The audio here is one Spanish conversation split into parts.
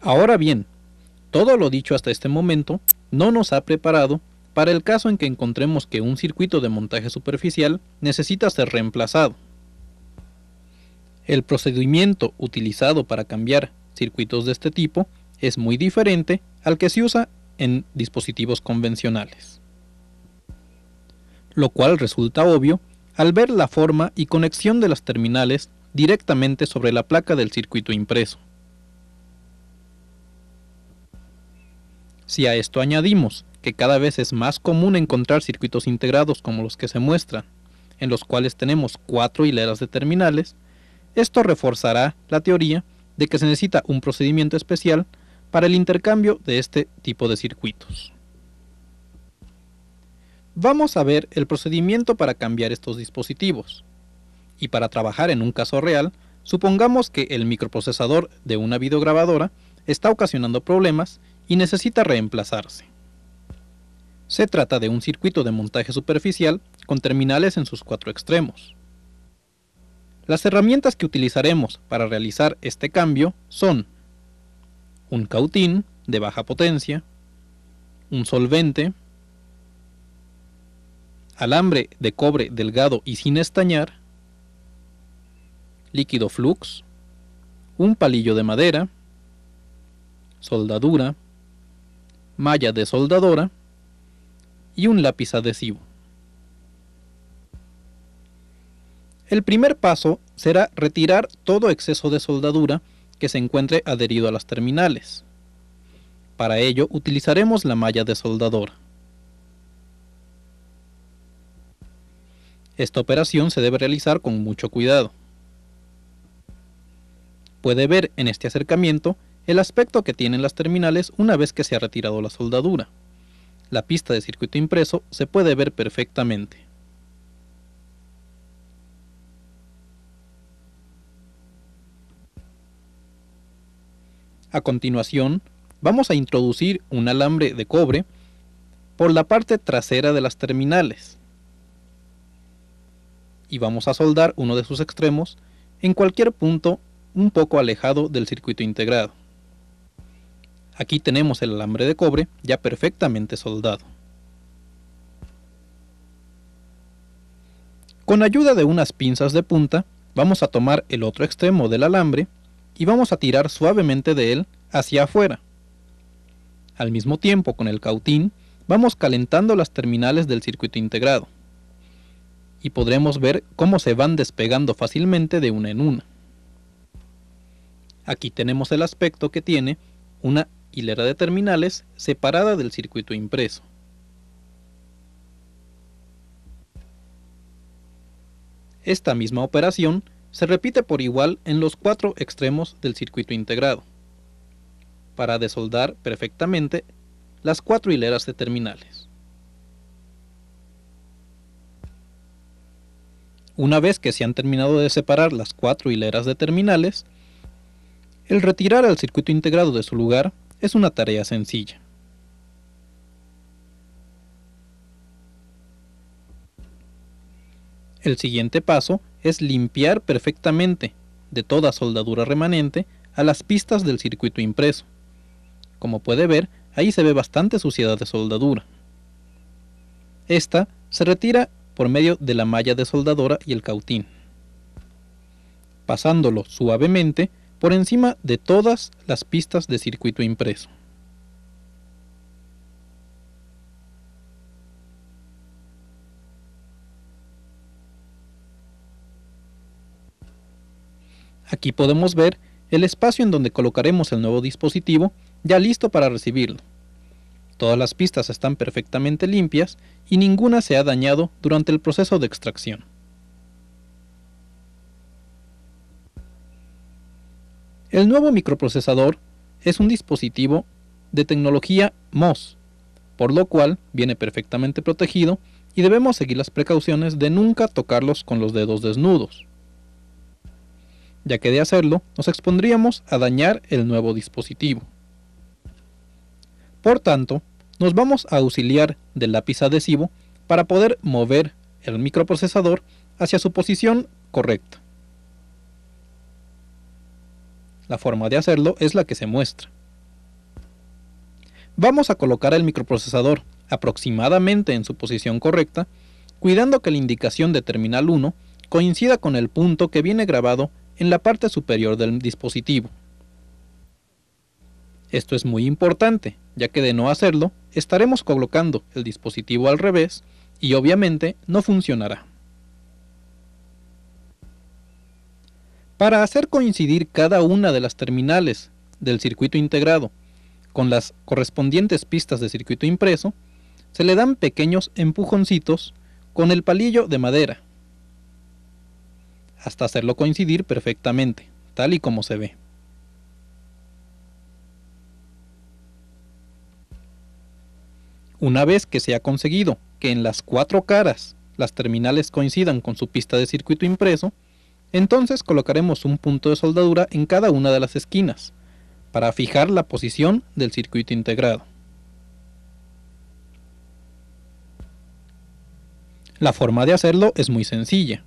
Ahora bien, todo lo dicho hasta este momento no nos ha preparado para el caso en que encontremos que un circuito de montaje superficial necesita ser reemplazado. El procedimiento utilizado para cambiar circuitos de este tipo es muy diferente al que se usa en dispositivos convencionales. Lo cual resulta obvio al ver la forma y conexión de las terminales directamente sobre la placa del circuito impreso. Si a esto añadimos que cada vez es más común encontrar circuitos integrados como los que se muestran, en los cuales tenemos cuatro hileras de terminales, esto reforzará la teoría de que se necesita un procedimiento especial para el intercambio de este tipo de circuitos. Vamos a ver el procedimiento para cambiar estos dispositivos. Y para trabajar en un caso real, supongamos que el microprocesador de una videograbadora está ocasionando problemas y necesita reemplazarse. Se trata de un circuito de montaje superficial con terminales en sus cuatro extremos. Las herramientas que utilizaremos para realizar este cambio son un cautín de baja potencia, un solvente, alambre de cobre delgado y sin estañar, líquido flux, un palillo de madera, soldadura, malla de soldadora y un lápiz adhesivo. El primer paso será retirar todo exceso de soldadura que se encuentre adherido a las terminales. Para ello utilizaremos la malla de soldadora. Esta operación se debe realizar con mucho cuidado. Puede ver en este acercamiento el aspecto que tienen las terminales una vez que se ha retirado la soldadura. La pista de circuito impreso se puede ver perfectamente. A continuación, vamos a introducir un alambre de cobre por la parte trasera de las terminales y vamos a soldar uno de sus extremos en cualquier punto un poco alejado del circuito integrado. Aquí tenemos el alambre de cobre ya perfectamente soldado. Con ayuda de unas pinzas de punta, vamos a tomar el otro extremo del alambre y vamos a tirar suavemente de él hacia afuera. Al mismo tiempo, con el cautín, vamos calentando las terminales del circuito integrado. Y podremos ver cómo se van despegando fácilmente de una en una. Aquí tenemos el aspecto que tiene una hilera de terminales separada del circuito impreso. Esta misma operación se repite por igual en los cuatro extremos del circuito integrado, para desoldar perfectamente las cuatro hileras de terminales. Una vez que se han terminado de separar las cuatro hileras de terminales, el retirar al circuito integrado de su lugar es una tarea sencilla. El siguiente paso es limpiar perfectamente, de toda soldadura remanente, a las pistas del circuito impreso. Como puede ver, ahí se ve bastante suciedad de soldadura. Esta se retira por medio de la malla de soldadora y el cautín. Pasándolo suavemente por encima de todas las pistas de circuito impreso. Aquí podemos ver el espacio en donde colocaremos el nuevo dispositivo ya listo para recibirlo. Todas las pistas están perfectamente limpias y ninguna se ha dañado durante el proceso de extracción. El nuevo microprocesador es un dispositivo de tecnología MOS, por lo cual viene perfectamente protegido y debemos seguir las precauciones de nunca tocarlos con los dedos desnudos, ya que de hacerlo nos expondríamos a dañar el nuevo dispositivo. Por tanto, nos vamos a auxiliar del lápiz adhesivo para poder mover el microprocesador hacia su posición correcta. La forma de hacerlo es la que se muestra. Vamos a colocar el microprocesador aproximadamente en su posición correcta, cuidando que la indicación de terminal 1 coincida con el punto que viene grabado en la parte superior del dispositivo. Esto es muy importante, ya que de no hacerlo, estaremos colocando el dispositivo al revés y obviamente no funcionará. para hacer coincidir cada una de las terminales del circuito integrado con las correspondientes pistas de circuito impreso, se le dan pequeños empujoncitos con el palillo de madera, hasta hacerlo coincidir perfectamente, tal y como se ve. Una vez que se ha conseguido que en las cuatro caras las terminales coincidan con su pista de circuito impreso, entonces colocaremos un punto de soldadura en cada una de las esquinas, para fijar la posición del circuito integrado. La forma de hacerlo es muy sencilla.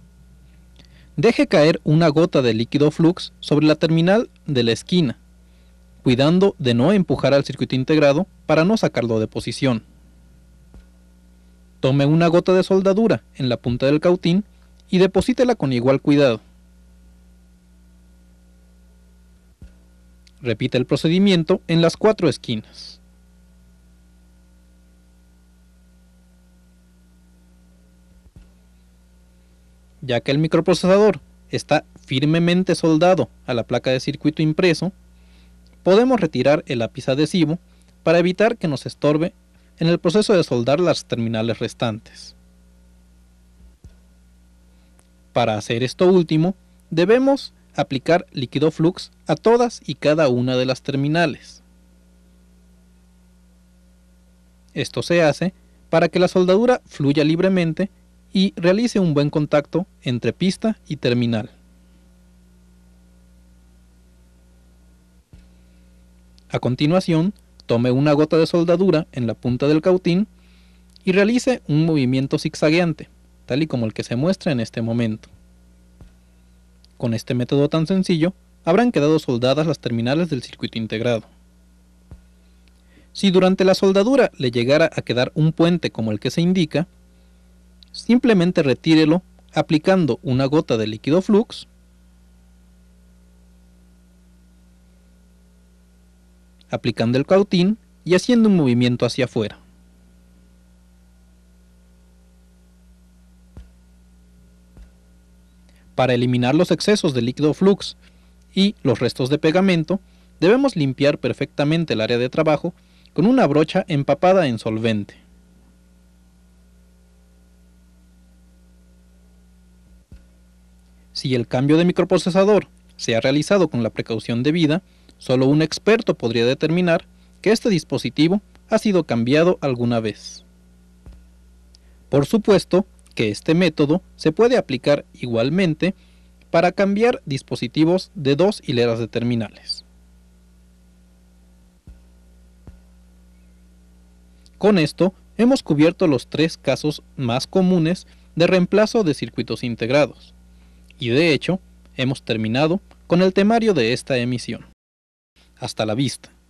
Deje caer una gota de líquido flux sobre la terminal de la esquina, cuidando de no empujar al circuito integrado para no sacarlo de posición. Tome una gota de soldadura en la punta del cautín y deposítela con igual cuidado. Repite el procedimiento en las cuatro esquinas. Ya que el microprocesador está firmemente soldado a la placa de circuito impreso, podemos retirar el lápiz adhesivo para evitar que nos estorbe en el proceso de soldar las terminales restantes. Para hacer esto último, debemos aplicar líquido flux a todas y cada una de las terminales. Esto se hace para que la soldadura fluya libremente y realice un buen contacto entre pista y terminal. A continuación, tome una gota de soldadura en la punta del cautín y realice un movimiento zigzagueante, tal y como el que se muestra en este momento. Con este método tan sencillo, habrán quedado soldadas las terminales del circuito integrado. Si durante la soldadura le llegara a quedar un puente como el que se indica, simplemente retírelo aplicando una gota de líquido flux aplicando el cautín y haciendo un movimiento hacia afuera. para eliminar los excesos de líquido flux y los restos de pegamento, debemos limpiar perfectamente el área de trabajo con una brocha empapada en solvente. Si el cambio de microprocesador se ha realizado con la precaución debida, solo un experto podría determinar que este dispositivo ha sido cambiado alguna vez. Por supuesto, que este método se puede aplicar igualmente para cambiar dispositivos de dos hileras de terminales. Con esto hemos cubierto los tres casos más comunes de reemplazo de circuitos integrados, y de hecho hemos terminado con el temario de esta emisión. Hasta la vista.